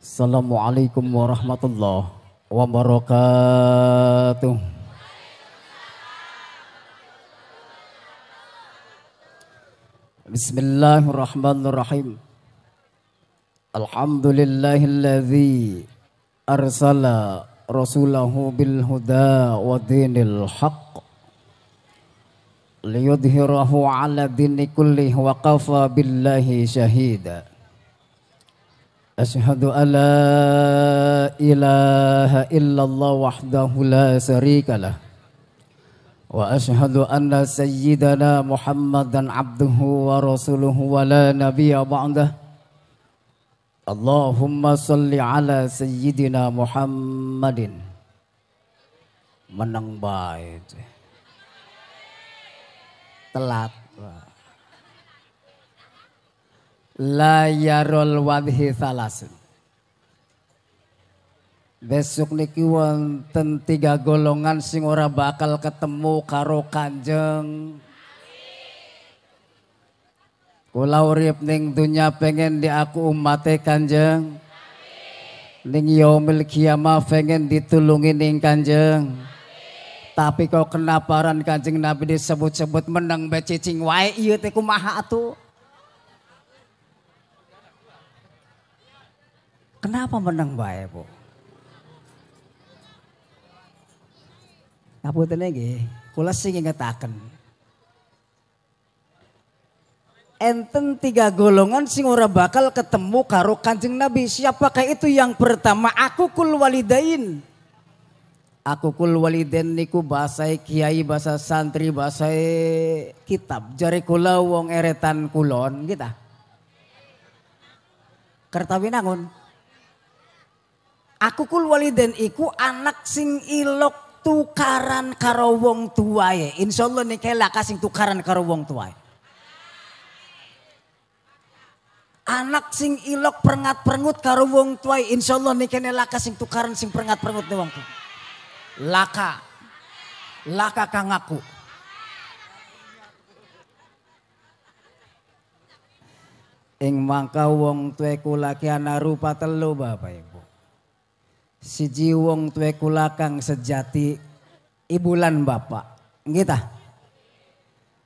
Assalamualaikum warahmatullahi wabarakatuh. Bismillahirrahmanirrahim. Alhamdulillahilladzi arsala rasulahu bil huda wa dinil haqq liyudhhirahu ala dini kulli wa qafa billahi shahida. أشهد أن لا إله إلا الله وحده لا شريك له وأشهد أن سيدنا محمدا عبده ورسوله ولا نبي بعده اللهم صل على سيدنا محمد menang baik telat Layarol wadhi salasun. Besok niki wonten tiga golongan sing ora bakal ketemu karo Kanjeng. Kula urip ning dunya pengen di aku umate Kanjeng. Ning yaumil kiamah pengen ditulungi ning Kanjeng. Tapi kok kenaparan Kanjeng Nabi disebut-sebut menang becicing wae ieu iya, teh kumaha atuh? Kenapa menang bae, ya, Bu? Ngapunten nggih, kula sing ngetaken. Enten tiga golongan sing ora bakal ketemu karo Kanjeng Nabi. Siapakah itu? Yang pertama, aku kul walidain. Aku kul waliden niku bahasa kiai, bahasa santri, bahasa kitab. Jari kula wong eretan kulon kita. Gitu. Kertawinangun. Aku kul waliden iku anak sing ilok tukaran karo wong insya Allah nih laka sing tukaran karo wong tuwae. Anak sing ilok perngat-perngut karo wong tuwae. nih nih laka sing tukaran sing perengat perngut nih wong tuwae. Laka. Laka kang aku. Ing mangka wong tuweku laki ana rupa telu Bapak Ibu. Si Jiwong tuwe kulakang sejati ibulan bapak. Gita.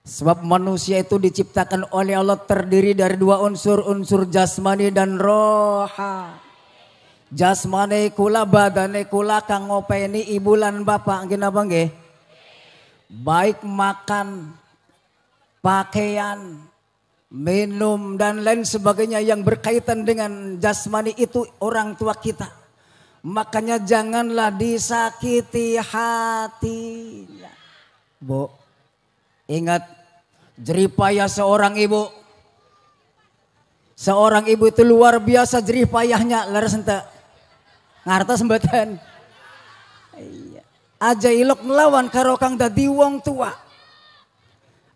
Sebab manusia itu diciptakan oleh Allah terdiri dari dua unsur, unsur jasmani dan roha. Jasmani kula badani kula kang ngopeni ibulan bapak Gina bangge? Baik makan, pakaian, minum dan lain sebagainya yang berkaitan dengan jasmani itu orang tua kita. Makanya janganlah disakiti hatinya. Bu, ingat jeripayah seorang ibu. Seorang ibu itu luar biasa jeripayahnya. Laras ente. Ngarta iya. sembatan. Aja ilok melawan karokang kang dadi wong tua.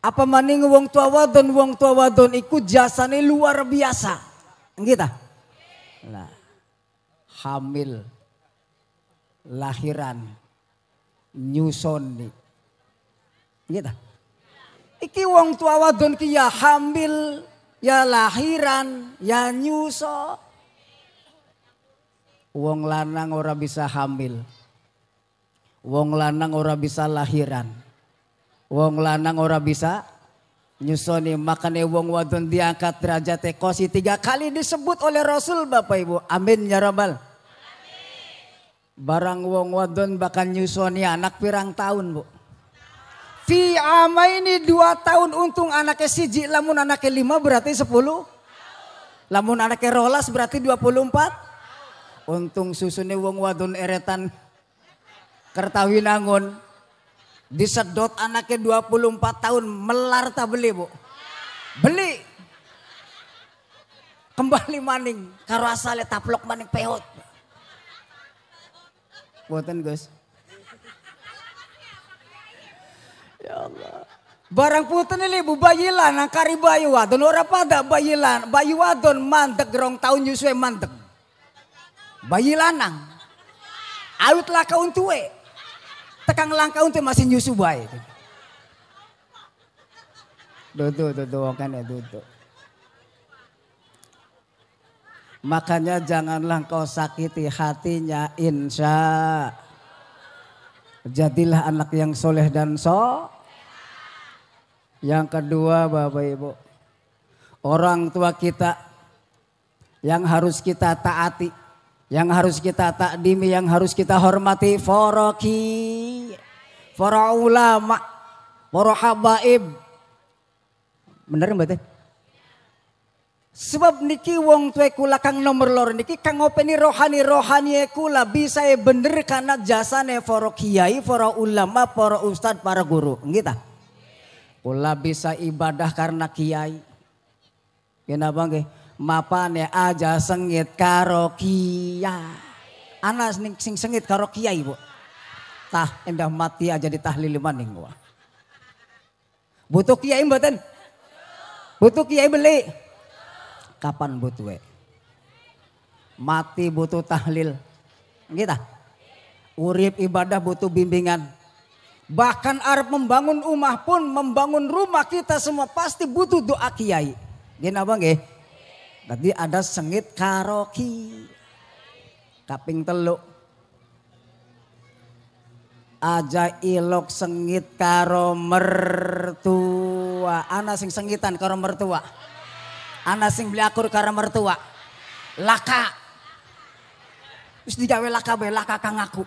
Apa maning wong tua wadon, wong tua wadon iku jasane luar biasa. Enggita? nah hamil lahiran nyusun nih. Gitu. Iki wong tua wadon ki ya hamil, ya lahiran, ya nyuso. Wong lanang ora bisa hamil. Wong lanang ora bisa lahiran. Wong lanang ora bisa nyusoni. Makanya wong wadon diangkat derajat kosi tiga kali disebut oleh Rasul Bapak Ibu. Amin ya Rabbal. Barang wong wadon bahkan nyusoni anak pirang tahun bu. Fi ini dua tahun untung anaknya siji, lamun anaknya lima berarti sepuluh. Lamun anaknya rolas berarti dua puluh empat. Untung susunnya wong wadon eretan kertawinangun. Disedot anaknya 24 tahun melar tak beli bu. Beli. Kembali maning. Karo asalnya taplok maning pehot. Buatan Gus. Ya Allah. Barang putih ini bu bayilan angkari bayu wadon Orang pada bayilan bayu wadon mantek gerong tahun yuswe mantek. Bayi lanang. lah laka untue. Tekang langka untue masih nyusu bayi. Tuh tuh kan ya tuh Makanya janganlah kau sakiti hatinya insya. Jadilah anak yang soleh dan so. Yang kedua Bapak Ibu. Orang tua kita yang harus kita taati. Yang harus kita takdimi, yang harus kita hormati. Foroki, para ulama, para habaib. Benar mbak Sebab niki wong tue kula kang nomor lor niki kang openi rohani rohani kula bisa e bener karena jasane para kiai, para ulama, para ustad, para guru. Kita. Kula bisa ibadah karena kiai. Kenapa nggih? Mapane aja sengit karo kiai. Anas ning sing sengit karo kiai, Bu. Tah endah mati aja di ditahlil maning gua. Butuh kiai mboten? Butuh kiai beli kapan butuh mati butuh tahlil kita gitu. urip ibadah butuh bimbingan bahkan Arab membangun rumah pun membangun rumah kita semua pasti butuh doa kiai gini abang eh. tadi ada sengit karoki kaping teluk aja ilok sengit karo mertua ana sing sengitan karo mertua Anak sing beli akur karena mertua. Laka. Wis digawe laka be laka kang aku.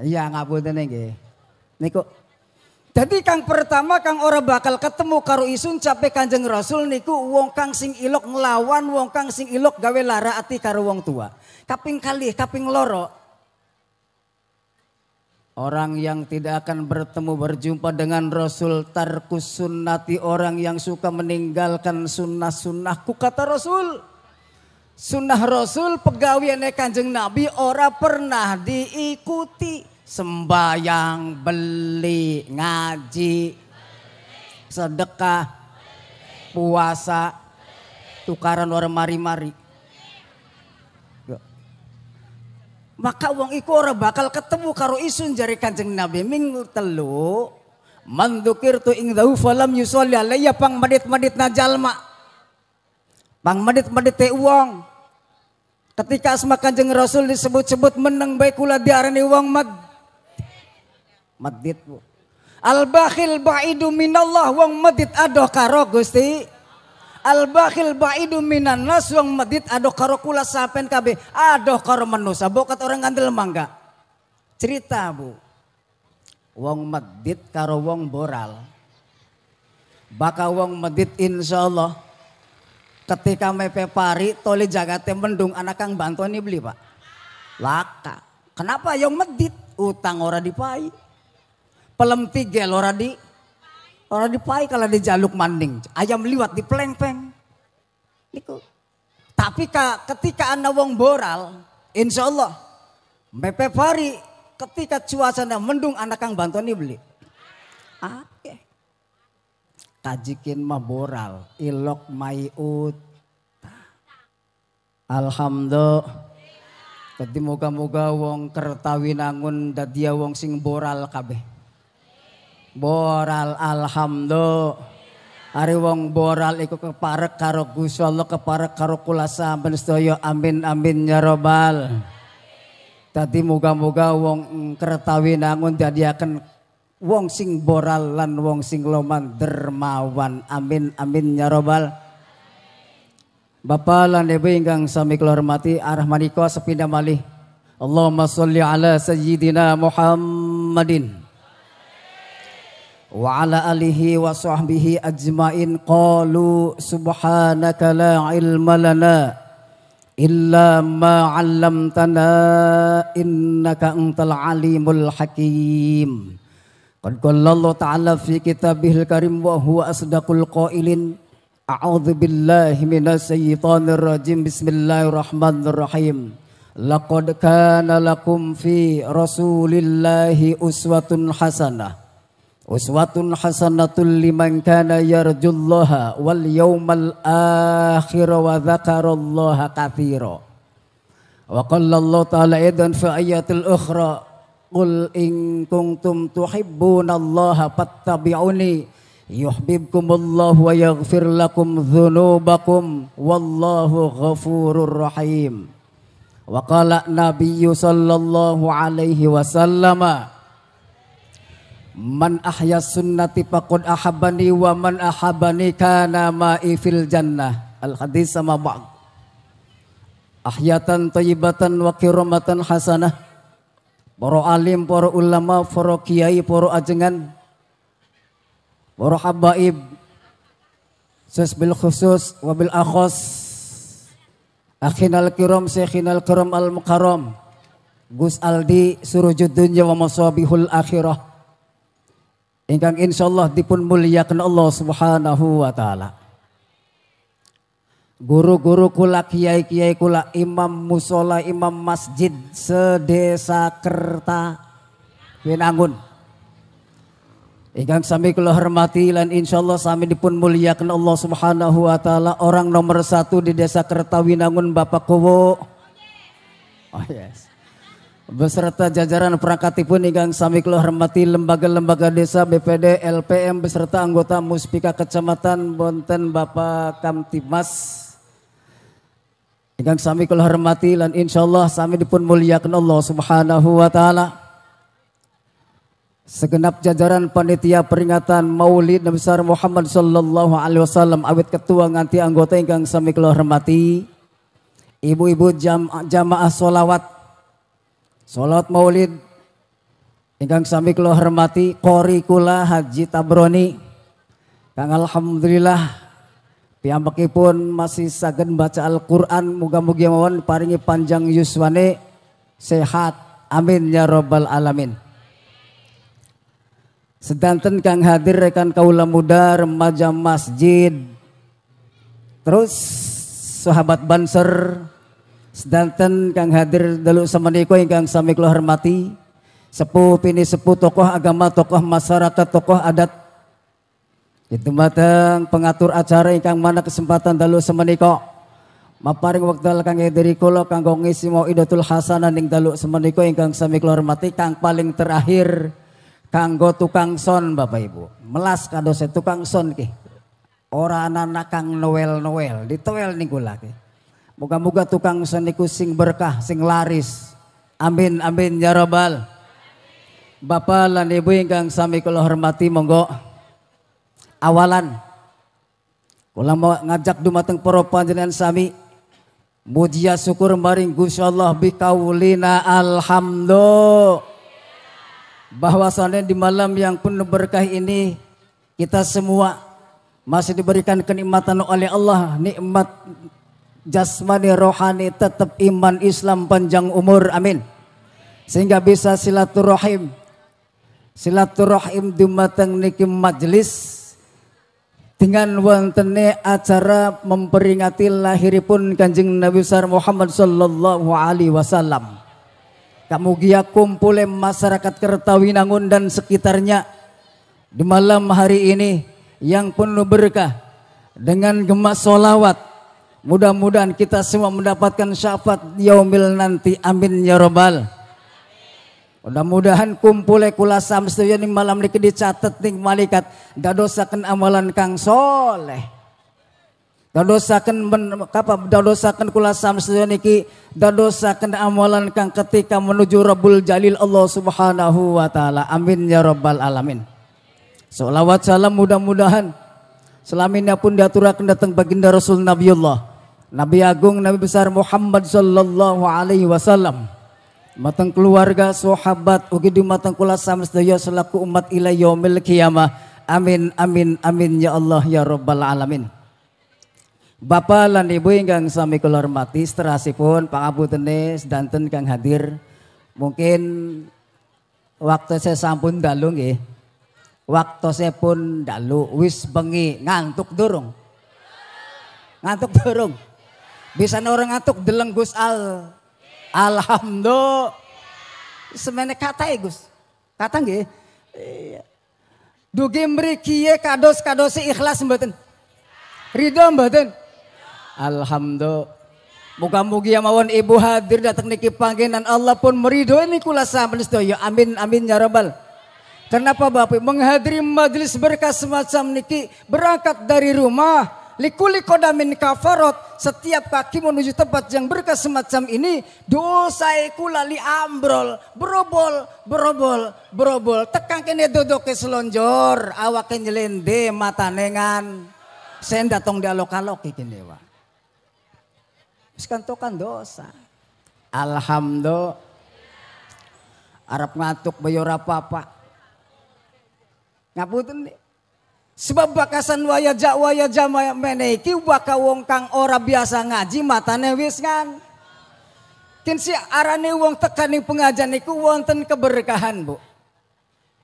Iya ngapunten nggih. Niku jadi kang pertama kang ora bakal ketemu karo isun capek kanjeng rasul niku wong kang sing ilok ngelawan wong kang sing ilok gawe lara ati karo wong tua. Kaping kali, kaping loro, Orang yang tidak akan bertemu berjumpa dengan Rasul tarkus sunnati orang yang suka meninggalkan sunnah-sunnahku kata Rasul. Sunnah Rasul pegawaiannya kanjeng Nabi ora pernah diikuti. sembahyang, beli, ngaji, sedekah, puasa, tukaran orang mari-mari. Maka wong iku ora bakal ketemu karo isun jari kanjeng Nabi minggu telu. Mandukir tu ing dahu falam ya leya pang medit-medit najal mak Pang medit-medit te uang. Ketika asma kanjeng Rasul disebut-sebut meneng baik kula diarani uang mad. medit bu. Al bakhil ba'idu minallah wong medit adoh karo Gusti Al bakhil baidu minan nas wong medit adoh karo kula sapen kabe. adoh karo manusia. bokat orang kandil mangga. Cerita Bu. Wong medit karo wong boral. Baka wong medit Allah ketika mepe pari tole jagate mendung anak Kang ini beli Pak. Laka. Kenapa yang medit utang ora dipai? Pelem tigel ora di Orang Pai kalau di jaluk manding, ayam liwat di peleng-peng. Niku. Tapi ketika anda wong boral, insya Allah, mepe pari ketika cuacanya mendung anak kang bantoni beli. Oke. Kajikin mah boral, ilok mai ut, Alhamdulillah. Jadi moga-moga wong kertawinangun dadia wong sing boral kabeh boral alhamdulillah Ari wong boral ikut keparek karo Gusti Allah keparek karo kula sampeyan sedaya amin amin ya robbal. Tadi moga moga wong kertawi nangun akan wong sing boral lan wong sing loman dermawan amin amin ya robbal. Bapak lan Ibu ingkang sami kula hormati arah maniko sepindah malih. Allahumma sholli ala sayyidina Muhammadin wa ala alihi wa sahbihi ajmain qalu subhanaka la ilma lana illa ma 'allamtana innaka antal alimul hakim qad qala ta'ala fi kitabihil karim wa huwa asdaqul qailin a'udzu billahi minasy syaithanir rajim bismillahirrahmanirrahim laqad kana lakum fi rasulillahi uswatun hasanah Uswatun hasanatul liman kana yarjullaha wal yawmal akhir wa dzakarallaha katsira. Wa qala Allah ta'ala idan fi ayatil ukhra Qul in kuntum tuhibbuna fattabi'uni yuhibbukumullahu wa yaghfir lakum dhunubakum wallahu ghafurur rahim. Wa qala nabiyyu sallallahu alaihi wasallama Man ahya sunnati faqad ahabbani wa man ahabbani kana ma'i fil jannah. Al hadis sama ba'd. Ahyatan thayyibatan wa kiramatan hasanah. Para alim, para ulama, para kiai, para ajengan, para habaib. Sus bil khusus wa bil akhos. Akhinal kiram, syekhinal kiram al mukarram. Gus Aldi Surujud Dunya wa Masabihul Akhirah ingkang insyaallah dipun muliakan Allah Subhanahu wa taala. Guru-guru kula kiai-kiai kula imam musola imam masjid sedesa kerta Winangun. Ingkang sami kula hormati lan insyaallah sami dipun muliakan Allah Subhanahu wa taala orang nomor satu di desa Kerta Winangun Bapak Kowo. Oh yes beserta jajaran perangkat pun ingkang sami kula hormati lembaga-lembaga desa BPD LPM beserta anggota Muspika Kecamatan Bonten Bapak Kamtibmas ingkang sami kula hormati lan insyaallah sami dipun muliakan Allah Subhanahu wa taala segenap jajaran panitia peringatan Maulid Nabi besar Muhammad sallallahu alaihi wasallam awit ketua nganti anggota ingkang sami kula hormati ibu-ibu jamaah jamaah solawat Salat maulid ingkang sami kula hormati Kori kula Haji Tabroni. Kang alhamdulillah piyambakipun masih saged baca Al-Qur'an muga-mugi mawon paringi panjang yuswane sehat. Amin ya Robbal alamin. Sedanten kang hadir rekan kaula muda remaja masjid terus sahabat banser Sedanten kang hadir dalu semeniko ingkang sami kula hormati, sepuh pini sepuh tokoh agama, tokoh masyarakat, tokoh adat. Itu matang pengatur acara ingkang mana kesempatan dalu semeniko. Maparing wekdal kang dari kula kanggo ngisi idul hasanah ning dalu semeniko ingkang sami kula hormati kang paling terakhir kanggo tukang son Bapak Ibu. Melas kadose tukang son ki. orang anak kang noel-noel, di toel nih gula ki. Moga-moga tukang seniku sing berkah, sing laris. Amin, amin ya robbal. Bapak dan ibu ingkang sami kula hormati monggo awalan kula mau ngajak dumateng para panjenengan sami mujia syukur maring Gusti Allah bikaulina alhamdulillah bahwasanya di malam yang penuh berkah ini kita semua masih diberikan kenikmatan oleh Allah nikmat jasmani rohani tetap iman Islam panjang umur amin sehingga bisa silaturahim silaturahim di mateng niki majelis dengan wontene acara memperingati lahiripun Kanjeng Nabi besar Muhammad sallallahu alaihi wasallam kamu kamugia kumpule masyarakat Kertawinangun dan sekitarnya di malam hari ini yang penuh berkah dengan gemas solawat Mudah-mudahan kita semua mendapatkan syafaat yaumil nanti. Amin ya robbal. Mudah-mudahan kumpul kula samsetuya ni malam niki dicatet ning malaikat dadosaken amalan kang soleh. Dadosaken men, apa dadosaken kula samsetuya niki dadosaken amalan kang ketika menuju Rabbul Jalil Allah Subhanahu wa taala. Amin ya rabbal alamin. Salawat salam mudah-mudahan selaminya pun diaturakan datang baginda Rasul Nabiullah Nabi Agung Nabi Besar Muhammad Sallallahu Alaihi Wasallam Matang keluarga, sahabat, ugi di matang kula samsedaya selaku umat ila yaumil kiamah. Amin, amin, amin ya Allah ya Rabbal Alamin. Bapak dan Ibu ingkang sami kula hormati, seterasipun dan ten kang hadir. Mungkin waktu saya sampun dalu ya. Waktu saya pun dalu wis bengi ngantuk durung. Ngantuk durung. Bisa orang ngantuk, deleng Gus Al. Alhamdulillah. Semene kata ya Gus. Kata nggih. Iya. Dugi mrikie kados kadosi ikhlas mboten. Ridho mboten. Alhamdulillah. moga mugi yang mawon ibu hadir datang niki panggilan Allah pun meridhoi kula sampun sedaya. Amin amin ya rabbal. Kenapa Bapak menghadiri majelis berkah semacam niki berangkat dari rumah likuli kodamin kafarot setiap kaki menuju tempat yang berkas semacam ini dosaiku lali ambrol berobol berobol berobol tekang kene ke selonjor awake nyelende mata nengan Saya datang dialog-alog kene wa Sekarang tokan dosa alhamdulillah Arab ngatuk bayor apa-apa Ngaputun nih Sebab bakasan waya jak waya jama meneki baka wong kang ora biasa ngaji matane wis kan Kin arane wong tekani pengajian iku wonten keberkahan, Bu.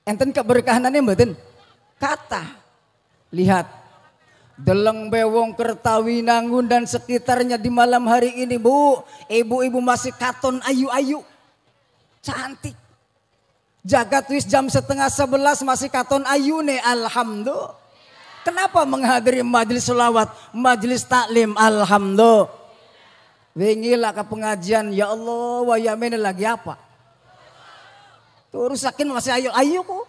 Enten keberkahanane mboten? Kata. Lihat. Deleng bewong Kertawinangun dan sekitarnya di malam hari ini, Bu. Ibu-ibu masih katon ayu-ayu. Cantik. Jagat wis jam setengah sebelas masih katon ayu nih, alhamdulillah. Kenapa menghadiri majelis selawat, majelis taklim? Alhamdulillah. Wingilah ke pengajian, ya Allah, wa yamin lagi apa? Tuh rusakin masih ayu ayo ku.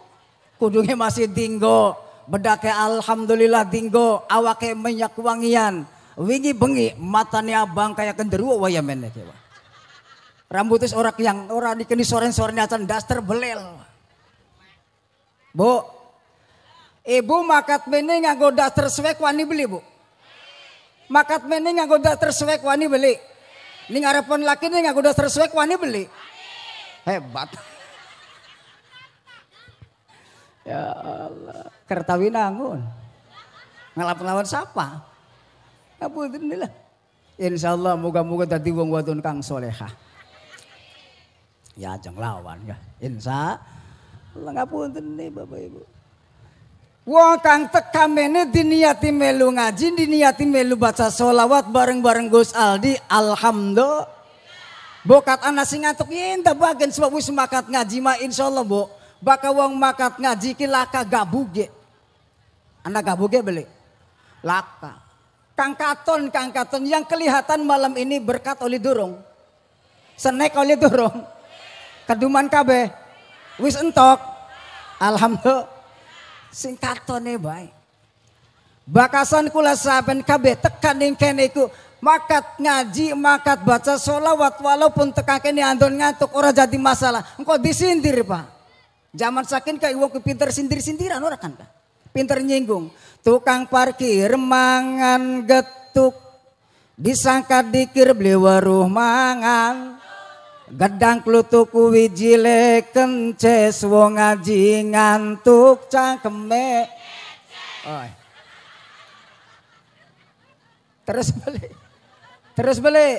Kudungnya masih dinggo. Bedake alhamdulillah dinggo, awaknya minyak wangian. Wingi bengi, matanya abang kayak kenderu, wa yamin lagi. Rambutnya orang yang orang dikeni soren akan daster belel. Bu, Ibu makat mene nganggo daster swek wani beli, Bu. Makat mene nganggo daster swek wani beli. Ning arepon laki ning nggak daster swek wani beli. Hebat. Ya Allah, kertawi nangun. Ngalap lawan siapa? Apa ya, itu inilah. Insya Allah moga-moga tadi wong wadon kang Soleha. Ya jeng lawan ya. Insya Allah ngapunten nih Bapak Ibu. Wong kang tekamene diniati melu ngaji, diniati melu baca solawat bareng-bareng Gus Aldi, alhamdulillah. Bokat anak sing ngantuk inta bagian sebab wis makat ngaji ma insya Allah bo. Baka wong makat ngaji ki laka gabuge. Anak gabuge beli. Laka. Kang katon, kang katon yang kelihatan malam ini berkat oleh durung. Senek oleh durung. Keduman kabeh. Wis entok. Alhamdulillah sing katone baik. Bakasan kula saben kabeh tekan ning kene iku makat ngaji, makat baca sholawat walaupun tekan kene andon ngantuk ora jadi masalah. Engko disindir, Pak. Zaman sakin kayak wong pinter sindir-sindiran ora kan, Pak. Pinter nyinggung. Tukang parkir mangan getuk disangka dikir beli waruh mangan Gedang klutuku wijile kences wong ngaji ngantuk cangkeme. Oh. Terus beli, Terus beli.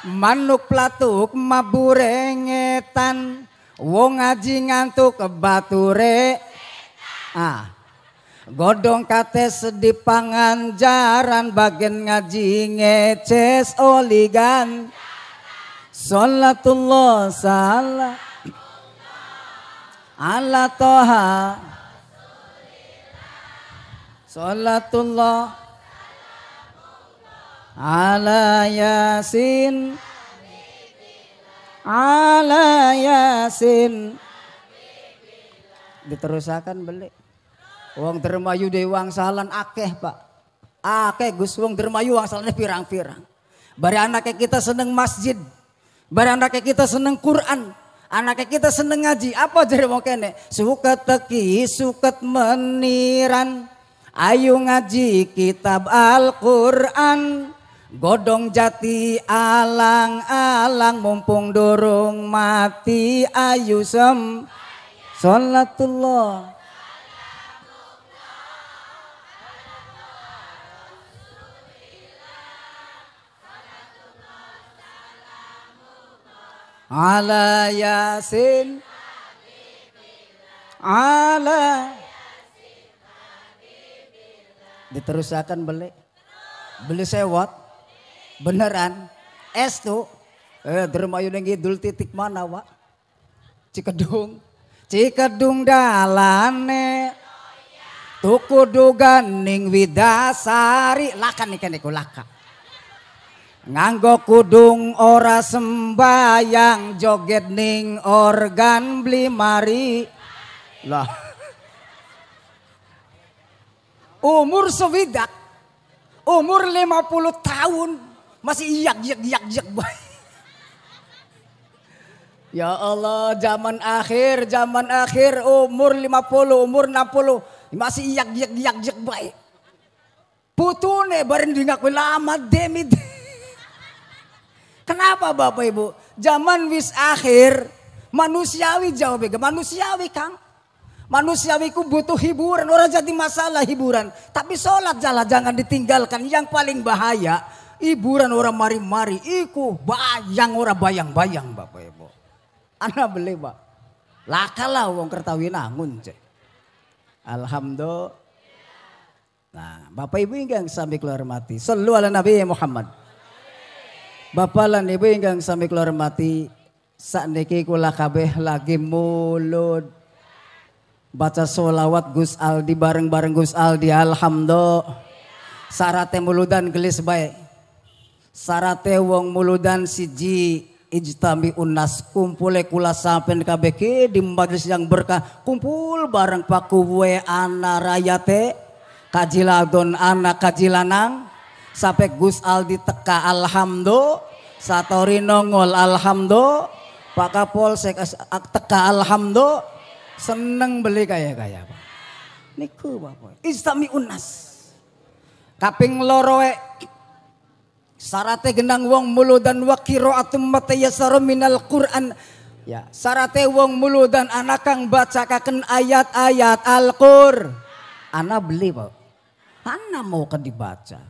Manuk platuk maburengetan Wong ngaji ngantuk bature. Ah. Godong kates di jaran bagian ngaji ngeces oligan. Salatullah salam ala toha Salatullah ala yasin ala yasin diterusakan beli uang dermayu uang salan akeh pak akeh gus wong dermayu salan pirang-pirang bari anaknya kita seneng masjid Barang anaknya kita seneng Quran, anaknya kita seneng ngaji, apa jadi mau kene? Suket teki, suket meniran, ayo ngaji kitab Al-Quran. Godong jati alang-alang mumpung dorong mati ayu sem. Salatullah. Ala Yasin. Ala. Diterusakan beli. Beli sewot. Beneran. Es tuh. Eh, dermayu ngidul titik mana wa? Cikedung. Cikedung dalane. Tuku ning widasari. Laka nih kan laka. Nganggo kudung ora sembayang joget ning organ beli mari. Lah. Umur sewidak, umur 50 tahun masih iyak iyak iyak iyak Ya Allah, zaman akhir, zaman akhir, umur 50, umur 60, masih iyak iyak iyak iyak baik. Putune bareng dingak lama demi demi. Kenapa Bapak Ibu? Zaman wis akhir, manusiawi jauh bega, manusiawi Kang. Manusiawi ku butuh hiburan, orang jadi masalah hiburan. Tapi sholat jalan jangan ditinggalkan. Yang paling bahaya, hiburan orang mari-mari. Iku bayang orang bayang-bayang Bapak Ibu. Anak beli Pak. Lakalah wong kertawi nangun cek. Alhamdulillah. Nah, Bapak Ibu yang keluar mati selalu ala Nabi Muhammad. Bapak lan Ibu ingkang sami kula hormati, sakniki kula kabeh lagi mulud baca solawat Gus Aldi bareng-bareng Gus Aldi alhamdulillah. Sarate muludan gelis baik. Sarate wong muludan siji ijtami unnas kumpule kula sampean kabeh di majelis yang berkah kumpul bareng pakuwe anak rayate kajiladon anak kajilanang sampai Gus Aldi teka alhamdulillah Satori nongol alhamdulillah Pak Kapolsek teka alhamdulillah seneng beli kayak kayak. apa niku Bapak istami unas kaping loroe sarate genang wong mulu dan wakiro atum matayasaro minal Quran Ya, sarate wong mulu dan anak kang baca kaken ayat-ayat Al-Qur. Ana beli, Pak. Ana mau kan dibaca.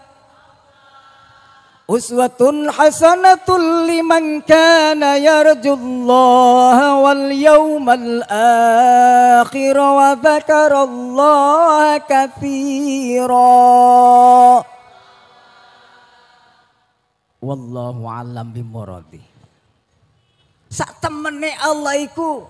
Uswatun hasanatul liman kana yarjullaha wal yawmal akhir wa dzakarallaha kathira Wallahu alam bimuradi. Sak temene Allah iku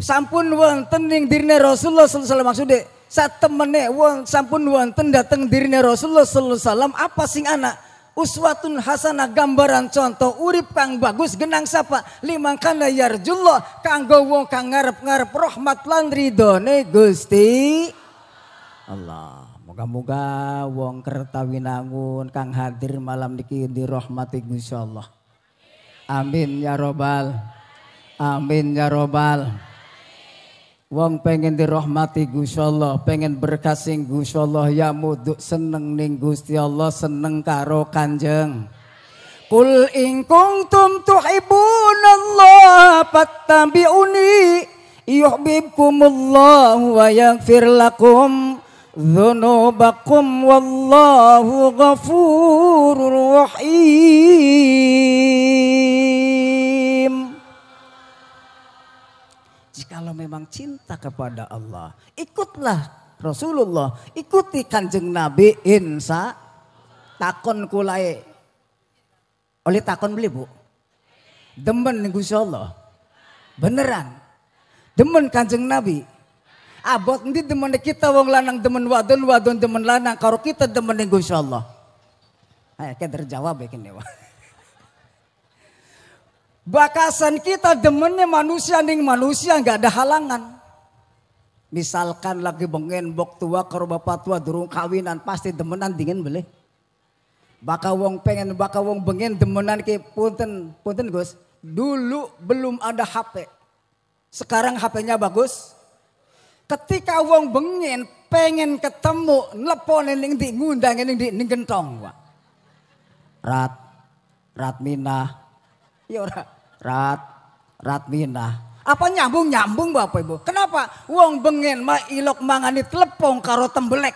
sampun wonten ing dirine Rasulullah sallallahu alaihi wasallam maksude saat satemene wong sampun wonten dateng dirine Rasulullah sallallahu alaihi apa sing anak uswatun hasanah gambaran contoh urip kang bagus genang sapa limang kana yarjullah kanggo wong kang ngarep-ngarep rahmat lan ridhone Gusti Allah moga-moga wong kertawinangun kang hadir malam niki dirahmati Gusti Allah amin ya robbal amin ya robbal Wong pengen dirahmati Gusti Allah, pengen berkasing Gusti Allah ya muduk seneng ning Gusti Allah, seneng karo Kanjeng. Kul in kuntum tuhibbunallaha fattabi'uni yuhibbukumullahu wa yaghfir lakum dzunubakum wallahu ghafurur rahim. Kalau memang cinta kepada Allah, ikutlah Rasulullah, ikuti kanjeng Nabi insya takon kulai. Oleh takon beli bu. Demen Gus Allah. Beneran. Demen kanjeng Nabi. Abot ah, nanti demen kita wong lanang demen wadon wadon demen lanang. Kalau kita demen Gus Allah. kayak kita terjawab ya kini wah. Bakasan kita demennya manusia nih manusia nggak ada halangan. Misalkan lagi bengen bok tua kalau bapak tua durung kawinan pasti demenan dingin boleh. Baka wong pengen baka wong bengen demenan ke punten punten Gus. Dulu belum ada HP. Sekarang HP-nya bagus. Ketika wong bengen pengen ketemu nelfon ning di ngundang ning di ning gentong, rat Rat Ratmina. Ya ora Rat, rat Ratmina. Apa nyambung-nyambung Bapak Ibu? Kenapa uang bengen ma ilok mangani telepong karo tembelek?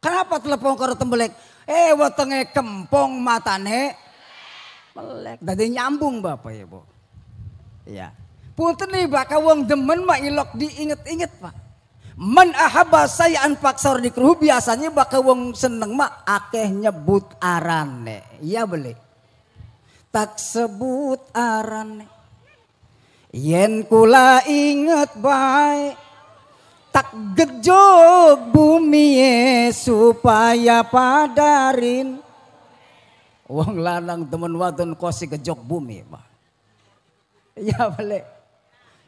Kenapa telepong karo tembelek? Eh wetenge kempong matane melek. Dadi nyambung Bapak Ibu. Iya. Punten nih bakal wong demen ma ilok diinget-inget Pak. Man ahaba sayaan faksor dikruh biasanya bakal wong seneng mak akeh nyebut arane. Iya boleh tak sebut arane, yen kula inget baik tak gejog bumi e supaya padarin wong lanang temen wadon kosi gejok bumi ba. ya boleh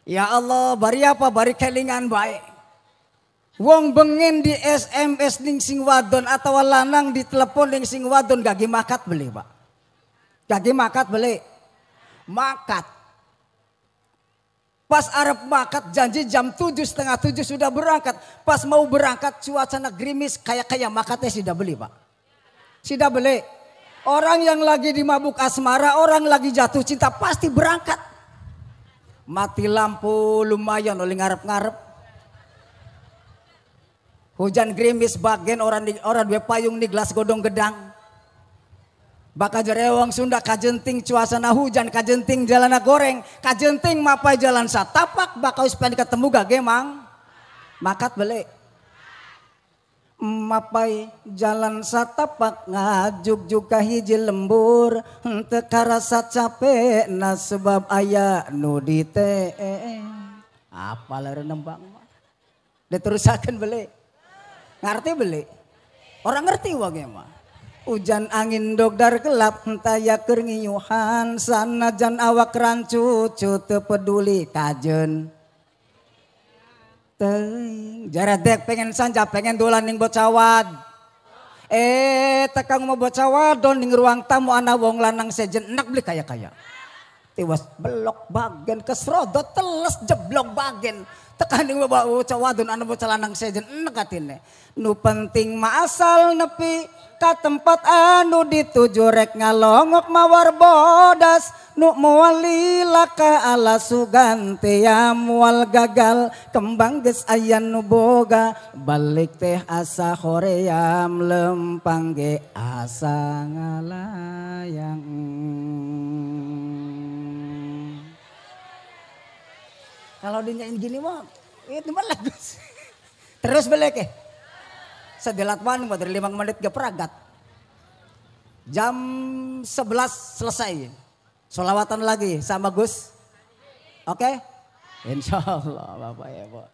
ya Allah bari apa bari kelingan baik wong bengen di SMS ning sing wadon atau lanang di telepon ning sing wadon gak gimakat beli pak jadi makat beli. Makat. Pas Arab makat janji jam tujuh setengah tujuh sudah berangkat. Pas mau berangkat cuaca gerimis kayak kayak makatnya sudah beli e, pak. Sudah beli. E. Orang yang lagi dimabuk asmara, orang lagi jatuh cinta pasti berangkat. Mati lampu lumayan oleh ngarep-ngarep. Hujan gerimis bagian orang di, orang dua payung nih gelas godong gedang. Bakal jadi wong Sunda kajenting cuasana hujan, kajenting jalana goreng, kajenting mapai jalan satapak, bakal ispan ketemu gak gemang Makat beli Mapai jalan satapak ngajuk juga hiji lembur, henteu rasa capek na sebab ayah nudite Apa lari nembang mah. beli. Ngerti beli Orang ngerti wah gemang. Hujan angin dogdar gelap taya sana jan awak rancu cute peduli kajen. Teng, jaradek pengen sanja pengen dolan ning bocawad. Eh, tekang mau bocawad don ning ruang tamu ana wong lanang sejen enak beli kaya kaya. Tiwas belok bagen kesrodot teles jeblok bagen bawa bocah wadon anu bocah lanang sejen enek atine. Nu penting ma asal nepi ka tempat anu dituju rek ngalongok mawar bodas. Nu muali ka ala suganti ya mual gagal kembang ges ayan nu boga balik teh asa hoream lempang ge asa ngalayang. Kalau dinyain gini mah, itu ya melek. Terus belek ya. Sedilakuan buat dari lima menit ke peragat. Jam sebelas selesai. Solawatan lagi sama Gus. Oke? Okay? Insya Allah Bapak ya Bu.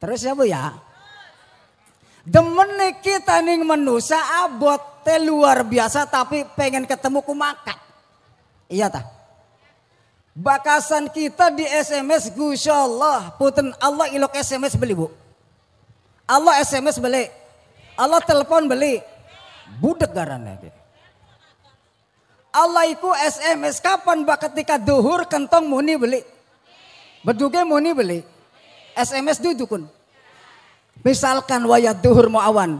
Terus ya Bu ya. Demen kita ning manusia abot teh luar biasa tapi pengen ketemu kumakat. Iya tak? Bakasan kita di SMS Gusya Allah. Putin Allah ilok SMS beli bu. Allah SMS beli. Allah telepon beli. Budek garana dia. Allah iku SMS kapan bah ketika duhur kentong muni beli. Beduge muni beli. SMS dudukun. Misalkan wayat duhur mau awan.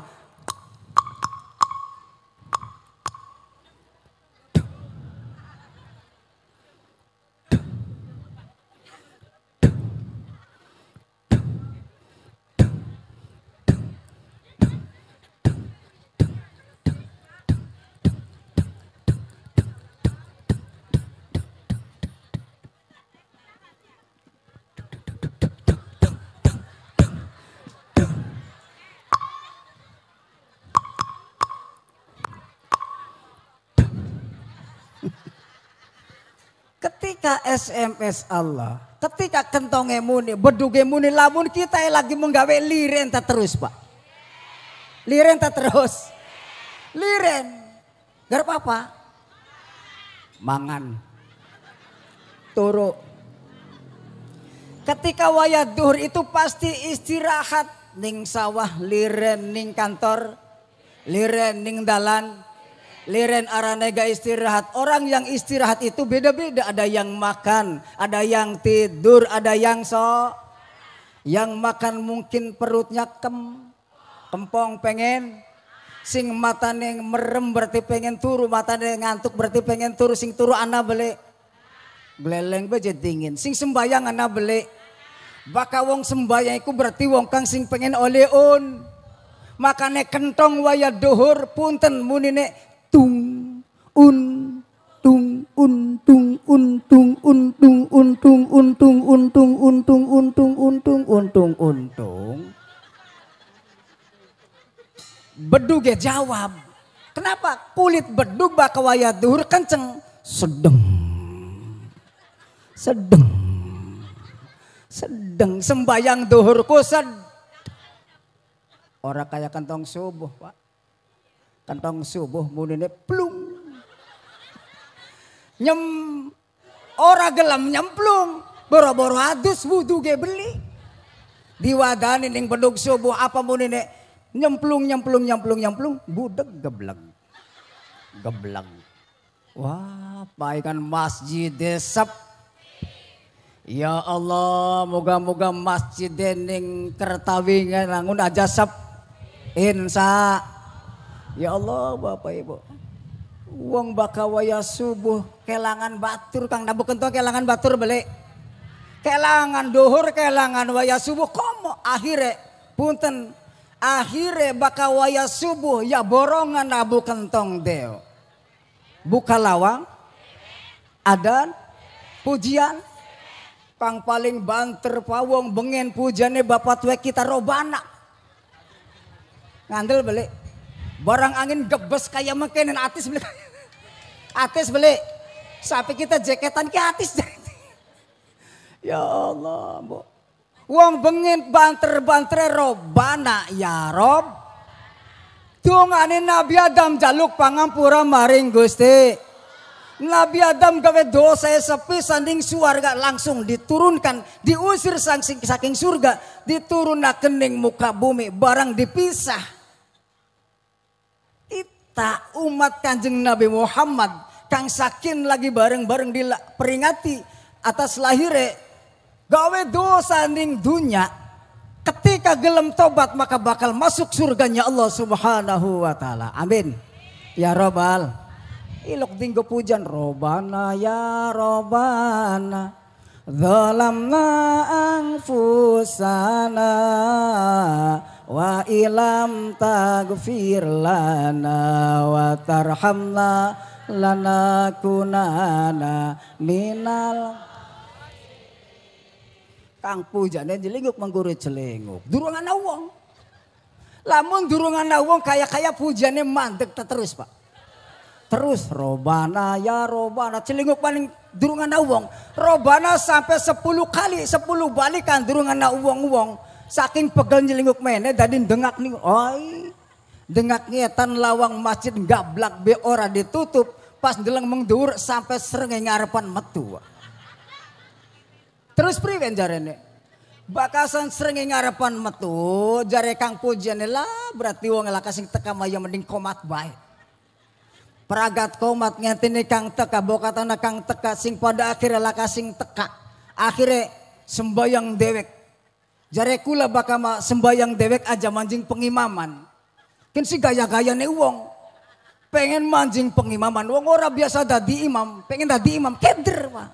ketika SMS Allah, ketika kentongnya muni, bedugnya muni, lamun kita lagi menggawe liren tak terus pak. Liren tak terus. Liren. Gak apa-apa. Mangan. Turu. Ketika wayah duhur itu pasti istirahat. Ning sawah liren, ning kantor, liren, ning dalan, Liren aranega istirahat. Orang yang istirahat itu beda-beda. Ada yang makan, ada yang tidur, ada yang so. Yang makan mungkin perutnya kem. Kempong pengen. Sing mata neng merem berarti pengen turu. mata neng ngantuk berarti pengen turu. Sing turu anak beli. Beleleng beje dingin. Sing sembayang anak beli. Baka wong sembayang iku berarti wong kang sing pengen oleun. Makane kentong waya duhur punten munine tung un tung untung untung untung untung untung untung untung untung untung untung untung bedug ya jawab kenapa kulit bedug bakawaya duhur kenceng sedeng sedeng sedeng sembayang duhurku sed orang kayak kantong subuh pak Kantong subuh munine plung. Nyem ora gelem nyemplung, boro-boro adus wudu ge beli. Diwadani ning beduk subuh apa munine nyemplung nyemplung nyemplung nyemplung budeg gebleng. Gebleng. Wah, baikan masjid desa Ya Allah, moga-moga masjid dening kertawingan langun aja sep. Insya Ya Allah Bapak Ibu. Wong bakawaya subuh kelangan batur Kang Nabu kento kelangan batur beli Kelangan dohur kelangan waya subuh komo akhire punten akhire bakawaya subuh ya borongan Nabu kentong deo. Buka lawang adan pujian Kang paling banter pawong bengen pujane bapak tua kita robana. Ngandel beli. Barang angin gebes kayak makanan atis beli. Atis beli. Sapi kita jaketan ke atis. ya Allah, Bu. Wong bengin banter-banter robana ya Rob. Dungane Nabi Adam jaluk pangampura maring Gusti. Nabi Adam gawe dosa sepi sanding suarga langsung diturunkan, diusir saking, saking surga, diturunkan kening muka bumi, barang dipisah. Tak umat kanjeng Nabi Muhammad kang sakin lagi bareng-bareng diperingati atas lahirnya gawe dosa ning dunya ketika gelem tobat maka bakal masuk surganya Allah Subhanahu wa taala. Amin. Ya robbal ilok dinggo pujan robana ya robana zalamna anfusana wa ilam tagfir lana wa tarhamna lana kunana minal Kang pujane jelinguk mengguru jelinguk. Durungan awong. Lamun durungan awong kaya-kaya pujane mandek terus pak. Terus robana ya robana. Celinguk paling durungan awong. Robana sampai sepuluh kali. sepuluh balikan durungan awong-awong. wong Saking pegel nyelinguk mene tadi dengak nih. Oi. Dengak ngetan lawang masjid blak be ora ditutup. Pas delang mengdur sampai serenge ngarepan metu. Terus priwen jarene? Bakasan serenge ngarepan metu, jare kang pujiane lah berarti wong lah kasing teka maya mending komat bae. Peragat komat ngentine kang teka, bokatana kang teka sing pada akhirnya lakasing kasing teka. Akhirnya sembayang dewek Jare kula bakama sembayang dewek aja manjing pengimaman. Kan si gaya-gayane uang. Pengen manjing pengimaman. uang ora biasa dadi imam. Pengen dadi imam. Keder wah,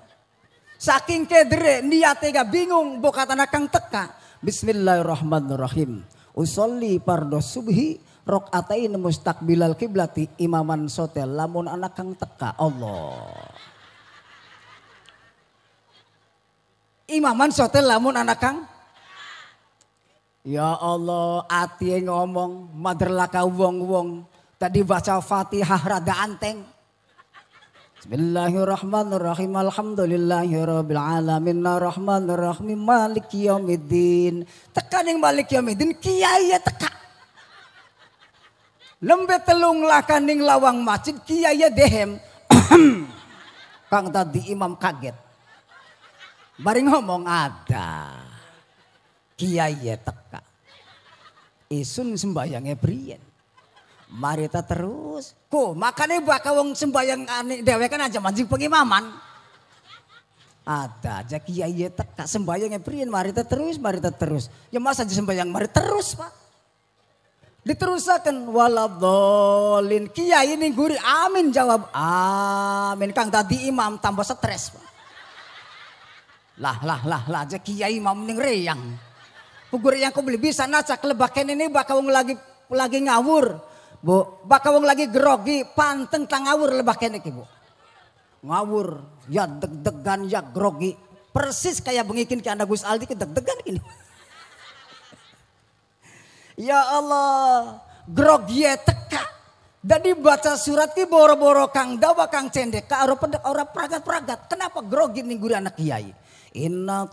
Saking kedere niatnya ga bingung. anak kang teka. Bismillahirrahmanirrahim. Usolli pardo subhi rokatain mustakbilal kiblati imaman sotel lamun anak kang teka Allah. Imaman sotel lamun anak kang Ya Allah, ati ngomong maderlaka wong-wong. Tadi baca Fatihah rada anteng. Bismillahirrahmanirrahim. Alhamdulillahirrahmanirrahim. alamin. Arrahmanirrahim. Malik yamidin. Tekan yang malik yamidin, kiai ya teka. Lembe telung lakaning lawang masjid kiai ya dehem. Kang tadi imam kaget. Baring ngomong ada kiai ya teka. Isun sembahyangnya brian. Marita terus. Ko makanya bakal wong sembayang aneh dewe kan aja mancing pengimaman. Ada aja kiai ya teka sembahyangnya brian. Marita terus, Marita terus. Ya masa aja sembayang Marita terus pak. Diterusakan waladolin kiai ini guri amin jawab amin kang tadi imam tambah stres pak. Lah lah lah lah aja kiai imam ning reyang. Pugur yang kau beli bisa naca kelebakan ini bakal lagi lagi ngawur. Bu, bakal lagi grogi, panteng ngawur lebakan ini, Bu. Ngawur, ya deg-degan, ya grogi. Persis kayak bengikin ke anda Gus Aldi ke deg-degan ini. ya Allah, grogi ya teka. Dan dibaca surat ki boro-boro kang dawa kang cendek ka ora pragat-pragat. Kenapa grogi nih anak kiai? Inna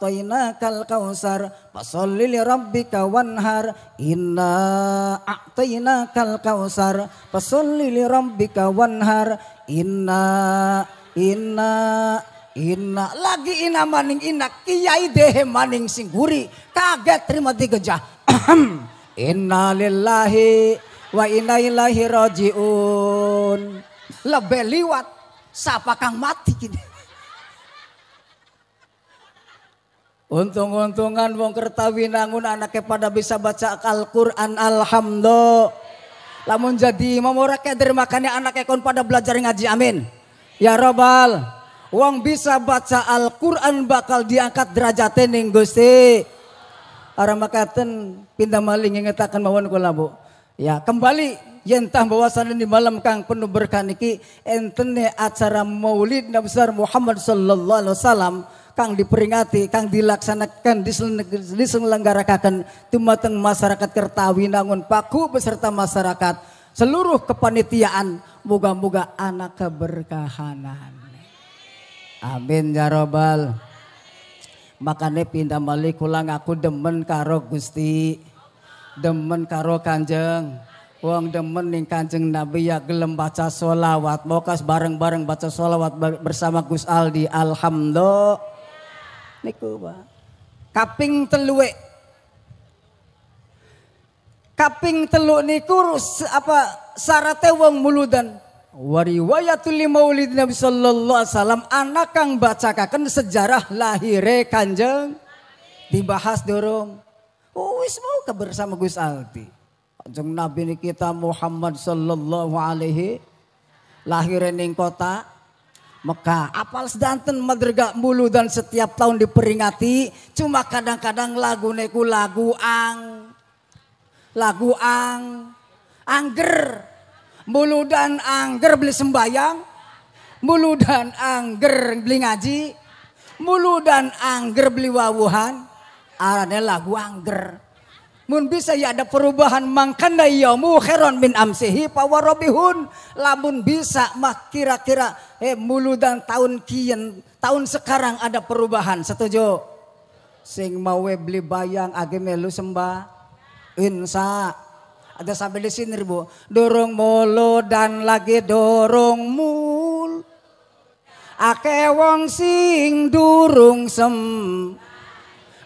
kal kausar Fasolli li rabbika wanhar Inna kal kausar Fasolli li rabbika wanhar Inna Inna Inna lagi ina maning ina kiai dehe maning singguri kaget terima digejah. inna lillahi wa inna ilahi rojiun. Lebih liwat Siapa kang mati kini. Untung-untungan wong kertawinangun anaknya pada bisa baca Al-Quran Alhamdulillah. Lamun jadi imam ora keder makanya anaknya kon pada belajar ngaji amin. Ya Robal, Wong bisa baca Al-Quran bakal diangkat derajatnya nih Gusti. Orang makatan pindah maling ngetakan mawon kula Bu. Ya kembali yentah bahwasannya di malam kang penuh berkah niki entene acara maulid Nabi Muhammad sallallahu alaihi wasallam kang diperingati, kang dilaksanakan, diselenggarakan tumateng masyarakat Kertawi nangun paku beserta masyarakat seluruh kepanitiaan moga-moga anak keberkahanan. Amin ya robbal. Makanya pindah balik ulang aku demen karo Gusti. Demen karo Kanjeng. uang demen ning Kanjeng Nabi ya gelem baca solawat. Mokas bareng-bareng baca solawat bersama Gus Aldi. Alhamdulillah niku, Pak. Kaping telue, Kaping teluk niku apa syaratnya wong muludan. Wariwayatul maulid Nabi sallallahu alaihi wasallam anak kang bacakaken sejarah lahire Kanjeng dibahas dorong. Oh, wis mau kebersama Gus Aldi. Kanjeng Nabi kita Muhammad sallallahu alaihi lahir ning kota Mekah. Apal sedanten madriga mulu dan setiap tahun diperingati. Cuma kadang-kadang lagu neku lagu ang. Lagu ang. Angger. Mulu dan angger beli sembayang. Mulu dan angger beli ngaji. Mulu dan angger beli wawuhan. Arane lagu angger. Mun bisa ya ada perubahan mangkana ya, mu heron min amsihi pawarobihun. Lamun bisa mah kira-kira eh mulu dan tahun kian tahun sekarang ada perubahan. Setuju? Sing mau beli bayang age melu sembah. Insa. Ada sampai di sini bu. Dorong mulu dan lagi dorong mul. Ake wong sing dorong sem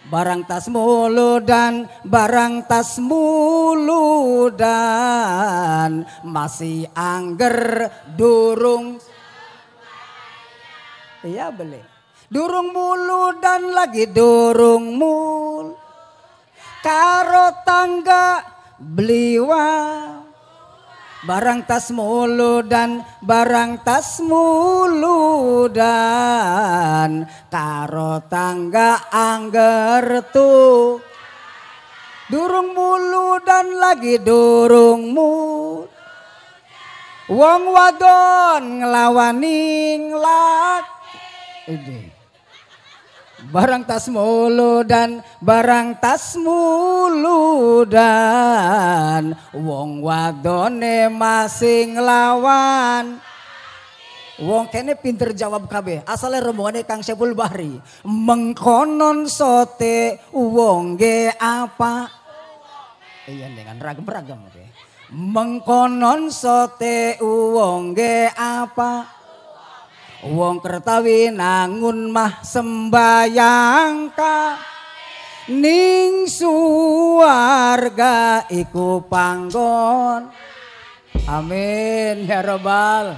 Barang tas mulu dan barang tas mulu dan masih angger durung Iya beli. Durung mulu dan lagi durung mul. Karo tangga beliwa Barang tas mulu dan barang tas mulu dan karo tangga angger tu durung mulu dan lagi durung mulu wong wadon ngelawaning lak. Barang tas mulu dan barang tas mulu dan wong wadone masih ngelawan. Wong kene pinter jawab KB. Asalnya rombongannya Kang Sepul Bahri. Mengkonon sote wong ge apa? Iya dengan ragam-ragam Mengkonon sote wong ge apa? Wong Kertawi nangun mah sembayangka ning suarga iku panggon. Amin ya robbal.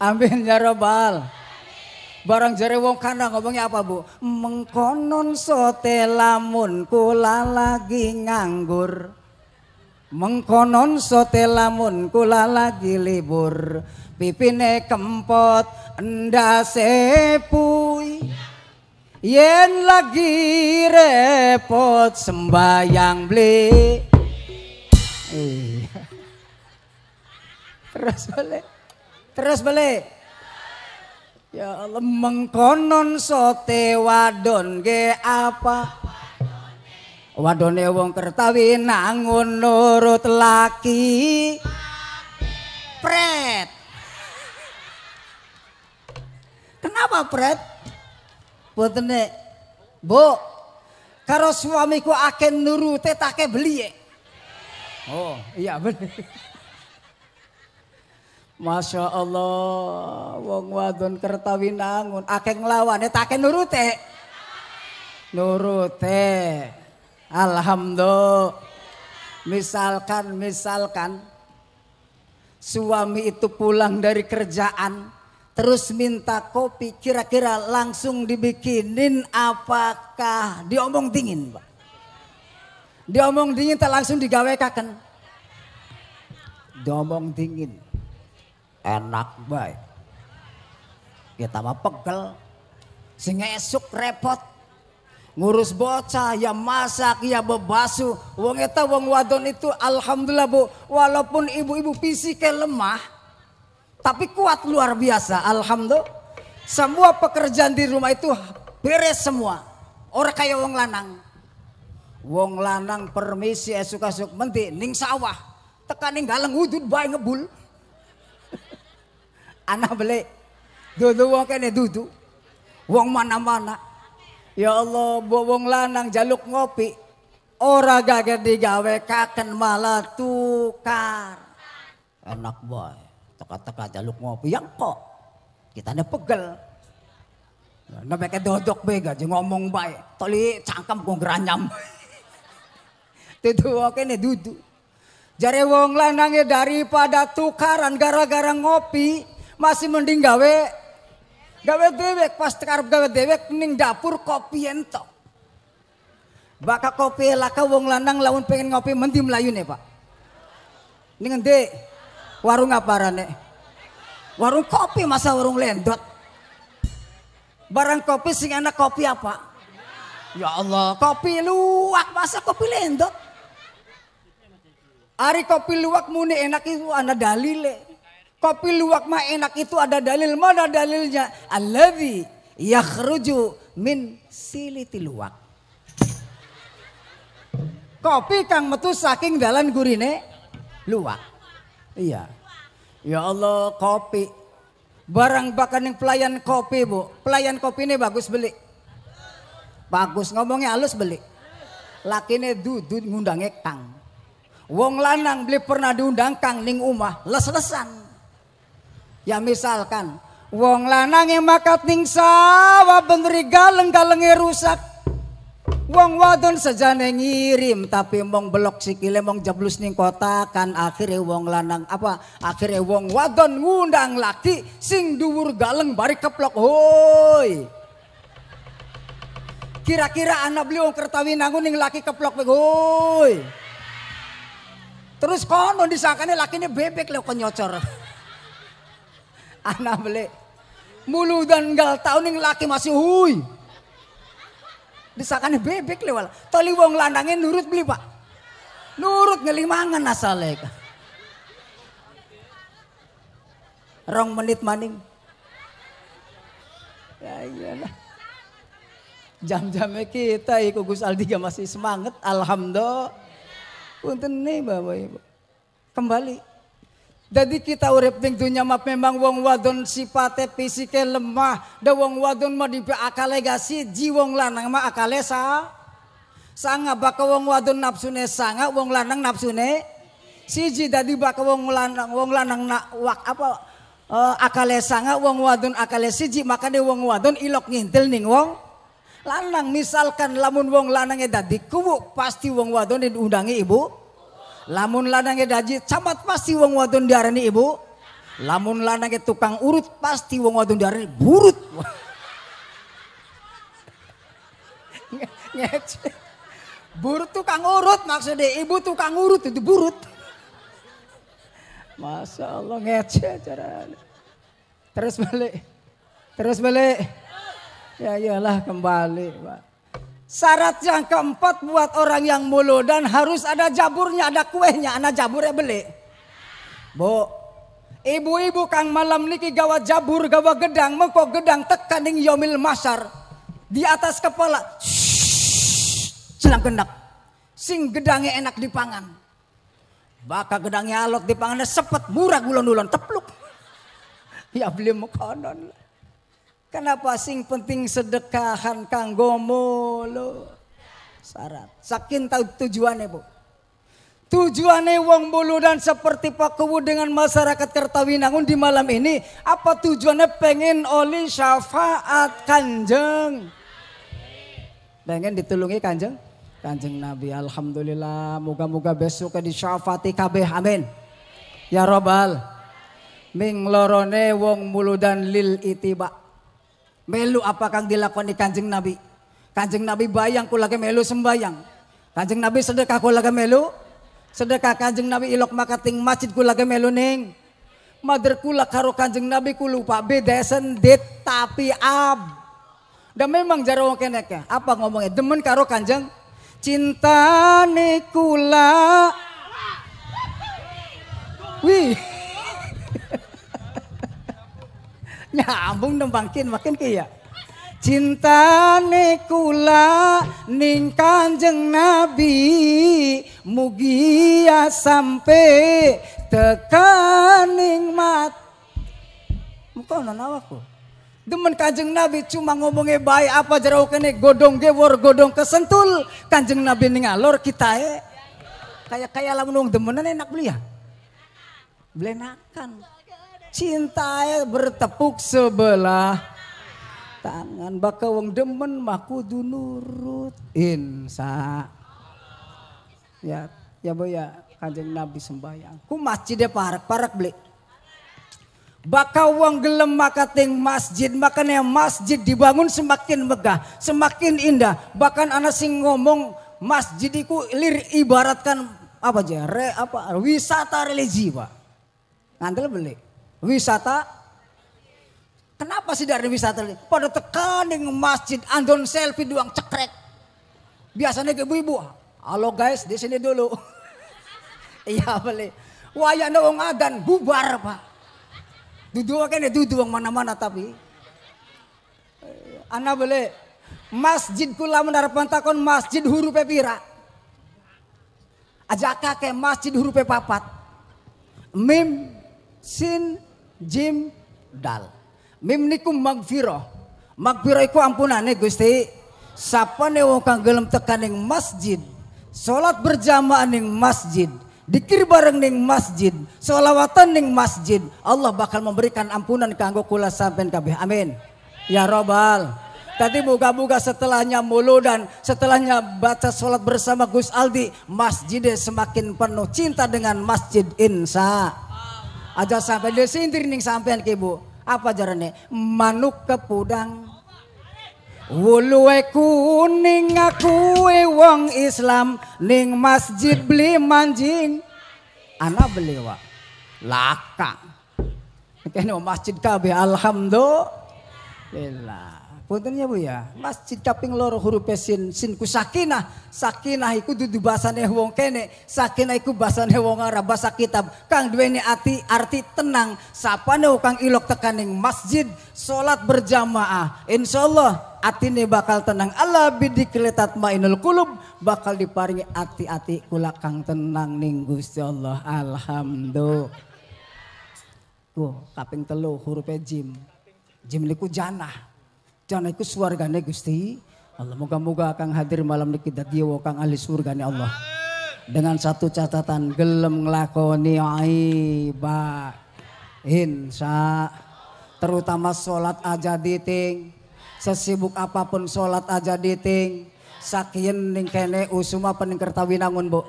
Amin ya robbal. Barang jare wong kana ngomongnya apa Bu? Mengkonon sote lamun kula lagi nganggur. Mengkonon sote lamun kula lagi libur pipine kempot ndase pui yen lagi repot sembayang beli iya. terus balik terus balik ya Allah mengkonon sote wadon ge apa wadone wong kertawi nangun nurut laki pret Kenapa Fred? Boten nek. Bu, karo suamiku akan nurute tetake beli ya. Oh, iya bener. Masya Allah, wong wadon kertawi nangun, akeh eta akeh nurute. Nurute. Alhamdulillah. Misalkan, misalkan suami itu pulang dari kerjaan terus minta kopi kira-kira langsung dibikinin apakah diomong dingin Pak? Diomong dingin tak langsung digawe digawekaken. Diomong dingin. Enak baik. Kita ya, mah pegel. sehingga esuk repot. Ngurus bocah, ya masak, ya bebasu. Wong eta wong wadon itu alhamdulillah Bu, walaupun ibu-ibu fisiknya lemah, tapi kuat luar biasa, alhamdulillah. Semua pekerjaan di rumah itu beres semua. Orang kayak wong lanang. Wong lanang permisi esuk-esuk menti ning sawah. tekan ning galeng wudud bayi ngebul. Anak beli. duduk wong kene duduk, Wong mana-mana. Ya Allah, wong lanang jaluk ngopi. Ora gagal digawe kaken malah tukar. Enak boy. Teka-teka jaluk ngopi, yang kok. Kita ada pegel. Nabi dodok be gaji ngomong baik. Toli cangkem gue geranyam. tidur oke nih duduk. Jare wong lanangnya daripada tukaran gara-gara ngopi masih mending gawe gawe bebek pas tekar gawe bebek mending dapur kopi entok. Baka kopi laka wong lanang lawan pengen ngopi mending melayu nih pak. Ini ngendek Warung apa rane? Warung kopi masa warung lendot. Barang kopi sing enak kopi apa? Ya Allah, kopi luwak masa kopi lendot. Ari kopi luwak muni enak itu ada dalile. Kopi luwak mah enak itu ada dalil. Mana dalilnya? ya keruju min siliti luwak. Kopi kang metu saking dalan gurine luwak. Iya. Ya Allah kopi. Barang bahkan yang pelayan kopi bu. Pelayan kopi ini bagus beli. Bagus ngomongnya halus beli. laki ini duduk ngundangnya kang. Wong lanang beli pernah diundang kang ning umah les-lesan. Ya misalkan Wong lanang yang makat ning sawah beneri galeng galengnya rusak Wong wadon sejane ngirim tapi mong belok sikile mong jeblus ning kota kan akhirnya wong lanang apa akhirnya wong wadon ngundang laki sing dhuwur galeng bari keplok hoi. Kira-kira anak beliau kertawi nangun ning laki keplok hoi. Terus kono disangkanya lakinya bebek lho nyocor Anak beli mulu dan gal tau ning laki masih hoi Disakane bebek lewal. Toli wong lanange nurut beli pak. Nurut ngelimangan asalnya. Rong menit maning. Ya iyalah. Jam-jamnya kita iku Gus Aldi masih semangat. Alhamdulillah. Punten nih Bapak Ibu. Kembali jadi kita urip ning dunya mah memang wong wadon sipate fisike lemah. Da wong wadon mah dipe akale gak siji wong lanang mah akale sa. Sanga bakal wong wadon nafsune sanga wong lanang nafsune siji dadi bakal wong lanang wong lanang nak wak apa uh, akale sanga wong wadon akale siji de wong wadon ilok ngintil ning wong lanang misalkan lamun wong lanange dadi kuwu pasti wong wadon diundangi ibu Lamun lanangnya daji camat pasti wong wadon diarani ibu. Lamun lanangnya tukang urut pasti wong wadon diarani burut. Burut tukang urut maksudnya ibu tukang urut itu burut. Masya Allah ngece cara. Terus balik. Terus balik. Ya iyalah kembali, Pak. Syarat yang keempat buat orang yang mulu dan harus ada jaburnya, ada kuenya, anak jaburnya beli. Bu, ibu-ibu kang malam niki gawa jabur, gawa gedang, mengko gedang tekan ing yomil masar. Di atas kepala, celang gendak. Sing gedangnya enak dipangan. Baka gedangnya alot dipangan sepet murah gulon-gulon tepluk. Ya beli makanan lah. Kenapa sing penting sedekahan kanggomo lo? Syarat. Sakin tahu tujuannya bu. Tujuannya wong dan seperti Pak Kubu dengan masyarakat Kertawinangun di malam ini. Apa tujuannya pengen oli syafaat kanjeng. Pengen ditulungi kanjeng? Kanjeng Nabi Alhamdulillah. Moga-moga besok syafati kabeh amin. Ya Robbal. Ming lorone wong dan lil itibak. Melu apa kang dilakoni kanjeng Nabi. Kanjeng Nabi bayang kula melu sembayang. Kanjeng Nabi sedekah kula melu. Sedekah kanjeng Nabi ilok makating masjid kula melu ning. Mader kula karo kanjeng Nabi ku lupa beda sendit tapi ab. Dan memang jarang ya. Apa ngomongnya? Demen karo kanjeng. Cinta nikula. Wih. nyambung dong bangkin makin kia cinta nekula ning kanjeng nabi sampai tekan tekaning mat muka mana nawaku Demen kanjeng Nabi cuma ngomongnya baik apa jarau kene godong gewor godong kesentul kanjeng Nabi ningalor kita eh kayak kayak lamun demenan enak belia. Ya? belenakan cinta bertepuk sebelah tangan baka wong demen maku dunurut insa ya ya boy ya kanjeng nabi sembahyang ku masjid parak parak beli Baka wong gelem ting masjid, makanya masjid dibangun semakin megah, semakin indah. Bahkan anak sing ngomong masjidiku lir ibaratkan apa aja re, apa wisata religi, Pak. ngantel beli wisata kenapa sih dari wisata pada tekan masjid andon selfie doang cekrek biasanya ibu-ibu halo guys di sini dulu iya beli wayang doang adan bubar pak duduk kan duduk mana-mana tapi anak boleh masjid kula menarapan takon masjid huruf pira ajak kakek masjid huruf papat mim sin jim dal. Mim niku magfirah. iku ampunane Gusti. Sapane wong kang gelem tekan ning masjid, salat berjamaah ning masjid, dikir bareng ning masjid, solawatan ning masjid, Allah bakal memberikan ampunan kanggo kula sampean kabeh. Amin. Ya robbal Tadi buka-buka setelahnya mulu dan setelahnya baca sholat bersama Gus Aldi, masjidnya semakin penuh cinta dengan masjid insya Aja sampai di disintir ning sampean ki Bu. Apa jarane? Manuk kepudang. Wuluwe kuning akuwe wong Islam ning masjid beli manjing. beli wa Laka. Kene masjid kabeh alhamdulillah. Punten ya Bu ya. Masjid kaping loro huruf sin sin ku sakinah. Sakinah iku dudu basane wong kene. Sakinah iku basane wong Arab basa kitab. Kang duweni ati arti tenang. Sapane kang ilok tekaning masjid salat berjamaah. Insyaallah atine bakal tenang. Allah bidikletat mainul kulub bakal diparingi ati-ati kula kang tenang ning Gusti Allah. Alhamdulillah. Tuh, kaping telu huruf jim. Jim liku janah dan iku swargane Gusti Allah. Moga-moga akan hadir malam niki dadi kang ahli surgane Allah. Dengan satu catatan gelem nglakoni aiba. Insya terutama sholat aja diting. Sesibuk apapun sholat aja diting. Sakien ning kene usuma pening kertawi nangun, Bu.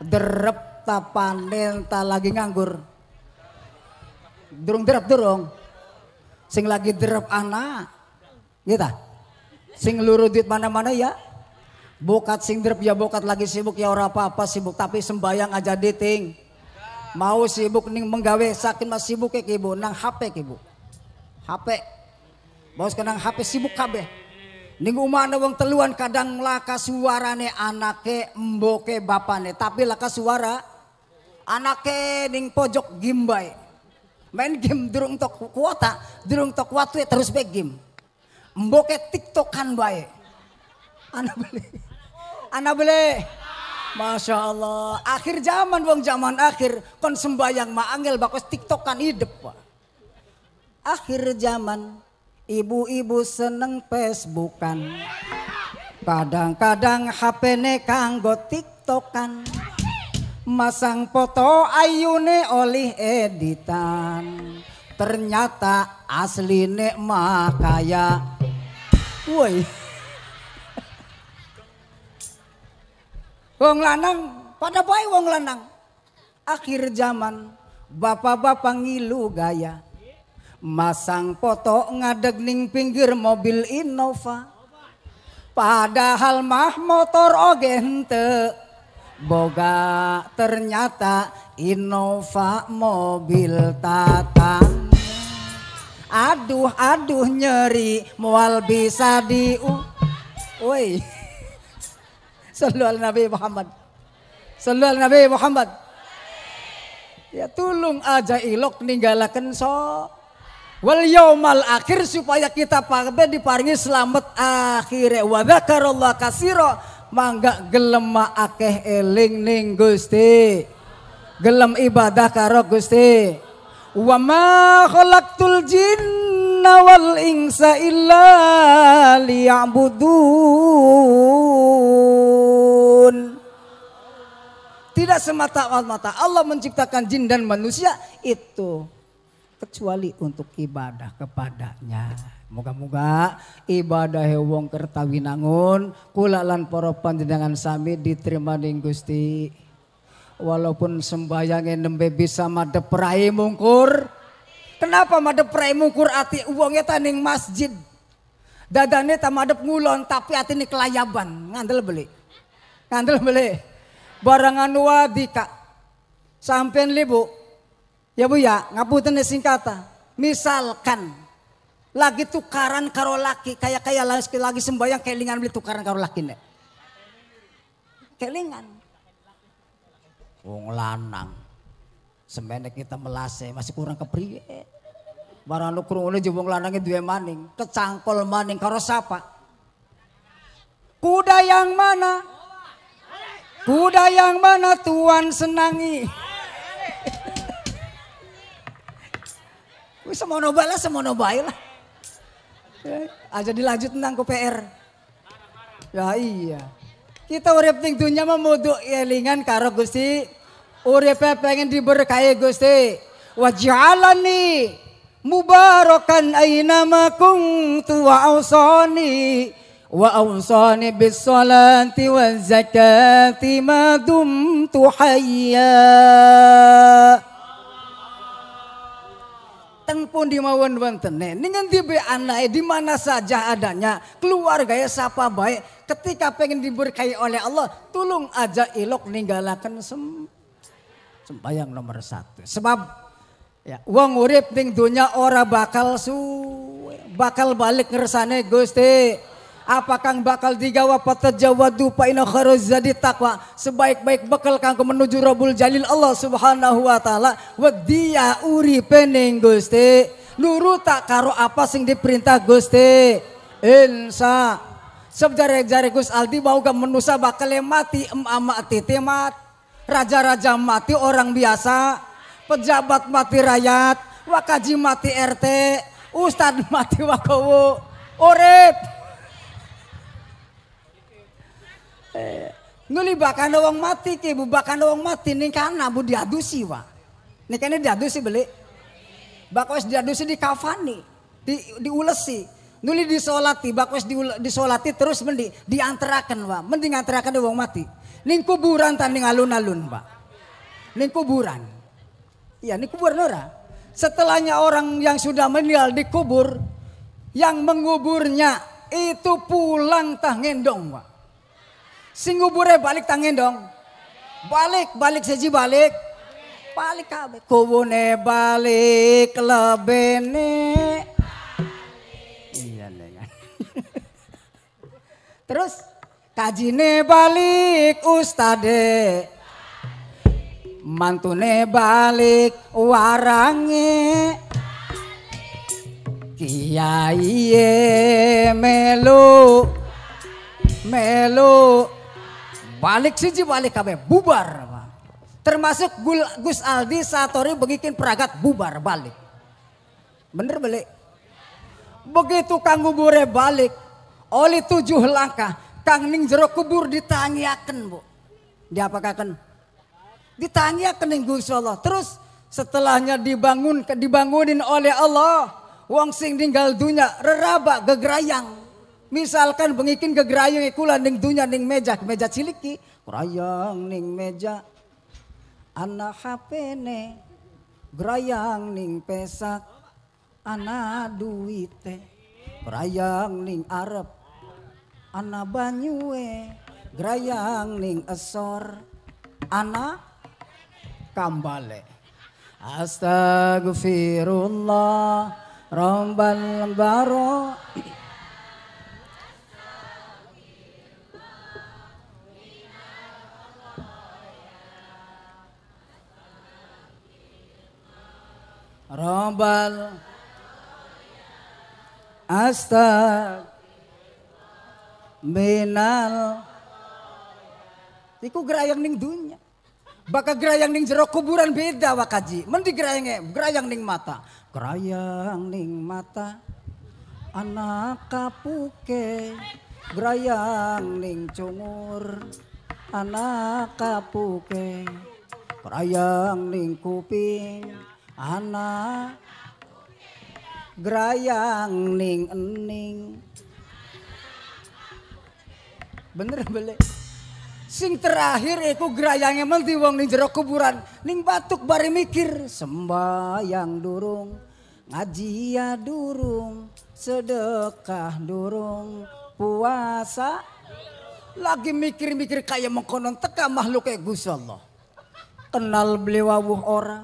Derep ta panen lagi nganggur. Durung derep durung. Sing lagi derap anak Gitu. Sing luruh duit mana-mana ya. Bokat sing drip ya bokat lagi sibuk ya orang apa-apa sibuk tapi sembayang aja dating. Mau sibuk ning menggawe sakin mas sibuk ya kibu nang HP kibu. HP. Bos kenang HP sibuk kabeh. Ning umana wong teluan kadang laka suarane anake mboke bapane tapi laka suara anake ning pojok gimbay. Main game durung tok kuota, durung tok watu terus back game mboke tiktokan baik. Anak beli. Anak beli. Masya Allah. Akhir zaman wong zaman akhir. Kon yang maanggil bakos tiktokan hidup pak. Akhir zaman. Ibu-ibu seneng Facebookan. Kadang-kadang HP ne kanggo tiktokan. Masang foto ayune oleh editan. Ternyata asli nek mah kaya Woi. Wong lanang, pada bae wong lanang. Akhir zaman bapak-bapak ngilu gaya. Masang foto ngadeg ning pinggir mobil Innova. Padahal mah motor oge henteu. Boga ternyata Innova mobil Tata. Aduh, aduh nyeri, mual bisa diu. Woi. selalu Nabi Muhammad. selalu Nabi Muhammad. Ya tulung aja ilok ninggalakan so Wal yaumal akhir supaya kita pakai diparingi selamat akhir. Wa dzakarallahu kasiro, mangga gelem akeh eling ning Gusti. Gelem ibadah karo Gusti. Wa ma khalaqtul jinna wal insa illa liya'budun. Tidak semata-mata Allah menciptakan jin dan manusia itu kecuali untuk ibadah kepadanya. Moga-moga ibadah wong kertawinangun kula lan para panjenengan sami diterima ning Gusti. Walaupun sembayange nembe bisa madep rai mungkur. Kenapa madep rai mungkur ati uangnya taning masjid. Dadane tamadep madep ngulon tapi ati ini kelayaban. Ngandel beli. Ngandel beli. Barangan wadi kak. Sampean libu Ya bu ya ngapunten singkata. Misalkan lagi tukaran karo laki kayak kayak lagi, lagi sembayang kelingan beli tukaran karo laki nek kelingan Wong lanang. Semene kita melase masih kurang kepriye. Barang lu ini wong lanange duwe maning, kecangkol maning karo sapa? Kuda yang mana? Kuda yang mana tuan senangi? Wis semono bae semono bae lah. Eh, aja dilanjut nang ke PR. Ya iya. Kita urip ning dunya mah mudu elingan karo Gusti. Uripe pengen diberkahi Gusti. Waj'alani mubarakan aina ma kuntu wa awsani wa awsani bis salati wa zakati ma dumtu hayya teng pun dimawon wonten dengan tipe anak di mana saja adanya keluarga ya siapa baik Ketika pengen diberkahi oleh Allah, tulung aja ilok ninggalakan sem sembayang nomor satu. Sebab ya, uang urip ning dunia ora bakal su bakal balik ngersane Gusti. Apa kang bakal digawa jawa dupa ina jadi takwa. Sebaik-baik bekal kang menuju Robul Jalil Allah Subhanahu wa taala. Wa uri pening Gusti. Nuru tak karo apa sing diperintah Gusti. Insya Sejarah jare Aldi Gus Aldi boga menusa bakal mati, emak ama titi mat. Raja-raja mati orang biasa, pejabat mati rakyat, wakaji mati RT, ustad mati wakowo, urip. Eh, Nuli bahkan mati ki, bu bahkan doang mati nih karena bu diadusi wa. Nih karena diadusi beli. Bakal diadusi di kafani, di diulesi. Nuli disolati, bakwes disolati terus mendi diantarakan Pak. Mending anterakan wong mati. Ning kuburan tanding alun-alun, Pak. Ning kuburan. Iya, ning kuburan ora. Setelahnya orang yang sudah meninggal dikubur, yang menguburnya itu pulang tangendong Pak. Sing balik tangendong Balik, balik seji balik. Balik kabeh. Kubune balik lebene. Terus kajine balik ustade. Mantune balik warange. Kiai melu melu balik siji balik kabe bubar termasuk Gus Aldi Satori begikin peragat bubar balik bener balik begitu kang gugure balik Oli tujuh langkah, kang ning jero kubur ditangiaken, Bu. Diapakaken? Ditangiaken ning Gusti Allah. Terus setelahnya dibangun dibangunin oleh Allah, wong sing ninggal dunya reraba gegrayang. Misalkan bengikin gegrayang ikulah ning dunya ning meja, meja ciliki, rayang ning meja. Anak HP ne, gerayang ning pesak, anak duite, rayang ning arep ana banyue grayang ning esor ana kambale astagfirullah rombal baro Rombal Astagfirullah minal iku gerayang ning dunya bakal gerayang ning jero kuburan beda wakaji mendi gerayange gerayang ning mata gerayang ning mata anak kapuke gerayang ning cungur anak kapuke gerayang ning kuping anak gerayang ning ening Bener beli. Sing terakhir aku gerayangnya meldi wong ning jero kuburan, ning batuk bari mikir sembahyang durung, ngaji ya durung, sedekah durung, puasa lagi mikir-mikir kayak mengkonon teka makhluk e, Gus Allah. Kenal beli wawuh ora,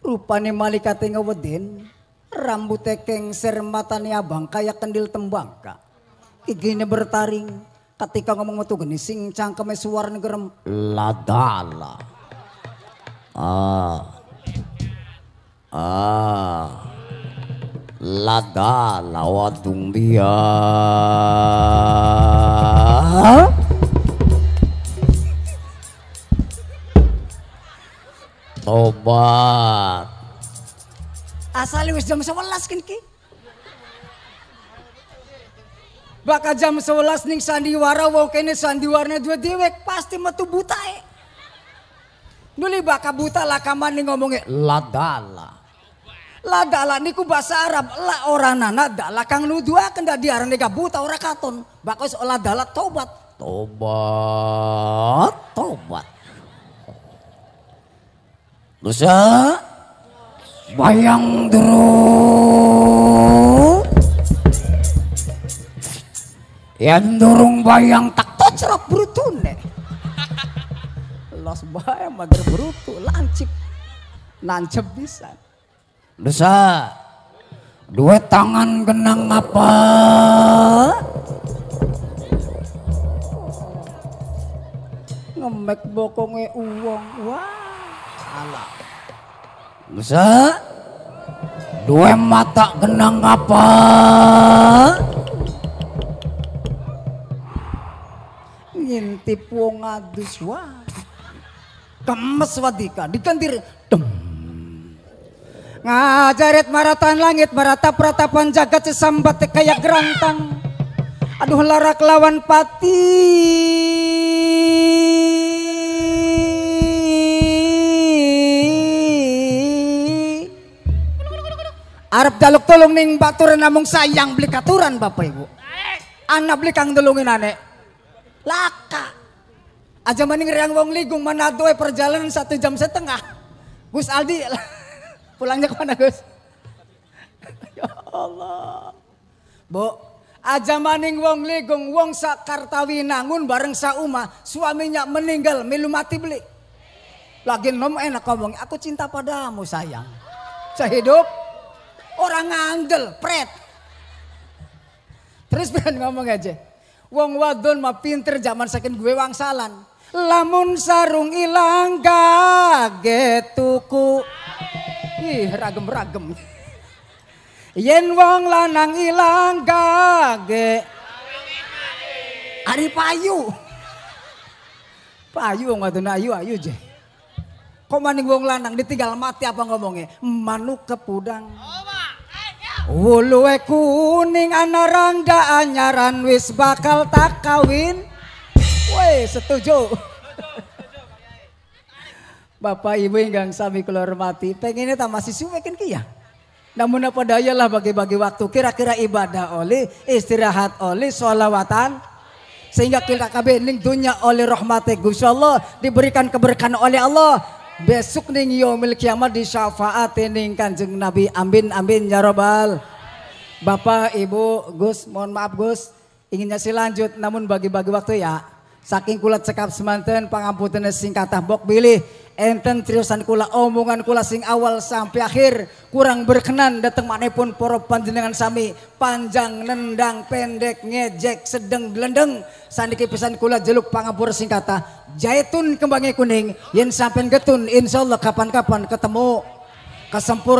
rupane malaikat ngawedin, rambutnya kengser matanya abang kayak kendil tembangka. igine bertaring, ketika ngomong metu geni sing cangkeme suwarane gerem ladala. Ah. Ah. Ladala wadung dia. Tobat. asal wis jam 11 kene ki. Bakal jam sebelas nih sandiwara wong kene sandiwarnya dua dewek pasti metu buta e. Nuli bakal buta kaman nih ngomongnya ladala. Ladala niku bahasa Arab la orang nana dala kang kena kenda diarani buta orang katon. Bakal seolah ladala tobat. Tobat, tobat. Lusa bayang dulu. Yang durung bayang tak tocrok brutune. Los bae mager brutu lancip. Nancep bisa. Desa. Dua tangan genang apa? Ngemek bokonge uang. Wah. Alah. Desa. Dua mata genang apa? ngintip wong adus wah. Kemes wadika dikentir dem. ngajarit maratan langit marata ratapan jagat sesambat kayak gerantang. Aduh larak lawan pati. Arab jaluk tolong ning baturan namung sayang beli katuran Bapak Ibu. Anak beli kang tolongin anek laka. Aja maning riang wong ligung Manado perjalanan satu jam setengah. Gus Aldi pulangnya kemana Gus? ya Allah. Bu, aja maning wong ligung wong sakartawi nangun bareng sauma suaminya meninggal milu mati beli. Lagi nom enak ngomong, aku cinta padamu sayang. Sehidup orang nganggel pret. Terus berani ngomong aja. Wong wadon mah pinter zaman saking gue wangsalan. Lamun sarung ilang kaget tuku. Ih ragem-ragem. Yen wong lanang ilang kaget. Ari payu. Payu wong wadon ayu ayu je. Kok maning wong lanang ditinggal mati apa ngomongnya? Manuk kepudang. Oh, Wuluwe kuning ana rangga anyaran wis bakal tak kawin. Woi, setuju. Bapak Ibu yang gang sami kula hormati, pengennya ta masih suwe kan kiya. Namun apa daya lah bagi-bagi waktu kira-kira ibadah oleh istirahat oleh sholawatan sehingga kita kabeh ning dunya oleh rahmati Gusti Allah diberikan keberkahan oleh Allah besok ning yaumil kiamat di syafaat ning Kanjeng Nabi. Amin amin ya robbal. Bapak, Ibu, Gus, mohon maaf Gus, inginnya sih lanjut namun bagi-bagi waktu ya. Saking kula cekap semanten pangampunten sing kathah bok pilih enten triosan kula omongan kula sing awal sampai akhir kurang berkenan dateng manipun porok panjenengan sami panjang nendang pendek ngejek sedeng glendeng sandiki pesan kula jeluk pangapura sing kata jaitun kembangnya kuning yen sampean getun insyaallah kapan-kapan ketemu kesempurna